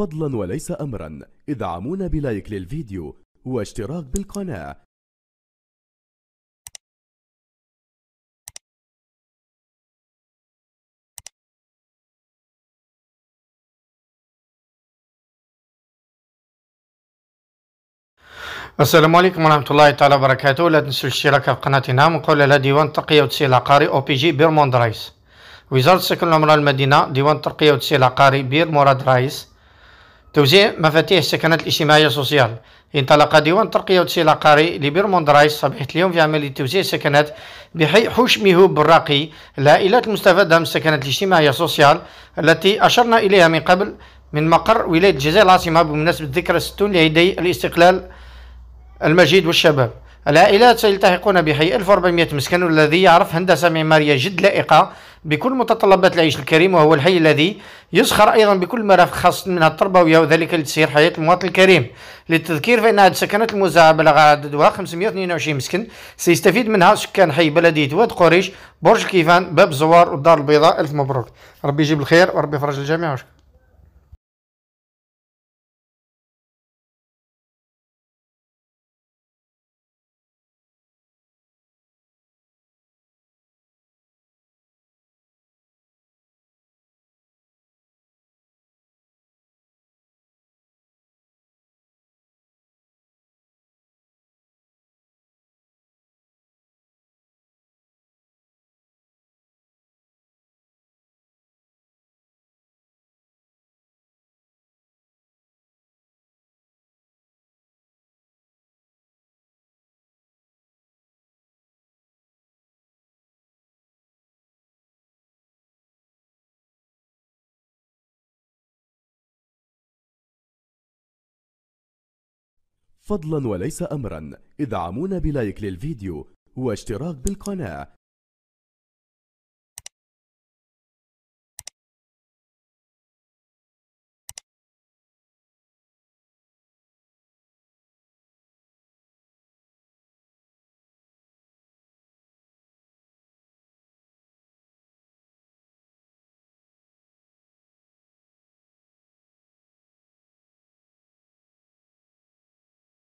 فضلا وليس أمرا ادعمونا بلايك للفيديو واشتراك بالقناة السلام عليكم ورحمة الله تعالى وبركاته لا تنسوا الاشتراك في قناتنا مقولة ديوان الترقية وتسيير العقاري أو بي جي بيرموند رايس وزارة السكن العمران المدينة ديوان الترقية وتسيير العقاري بير مراد رايس توزيع مفاتيح السكنات الاجتماعية سوسيال انطلق ديوان ترقية عقاري قاري لبيرموندرايس صبيحة اليوم في عملية توزيع السكنات بحشمه براقي العائلات المستفادة من السكنات الاجتماعية سوسيال التي أشرنا إليها من قبل من مقر ولاية الجزائر العاصمة بمناسبة ذكرى 60 لعيدي الاستقلال المجيد والشباب العائلات سيلتحقون بحي 1400 مسكن الذي يعرف هندسة معمارية جد لائقة بكل متطلبات العيش الكريم وهو الحي الذي يسخر أيضا بكل مرافق خاصة منها التربوية وذلك لتسير حياة المواطن الكريم للتذكير فإن عدد سكنات الموزعة بلغ عددها 522 مسكن سيستفيد منها سكان حي بلدية واد قريش برج كيفان باب الزوار والدار البيضاء ألف مبروك ربي يجيب الخير وربي يفرج الجميع وشكرا فضلا وليس أمرا ادعمونا بلايك للفيديو واشتراك بالقناة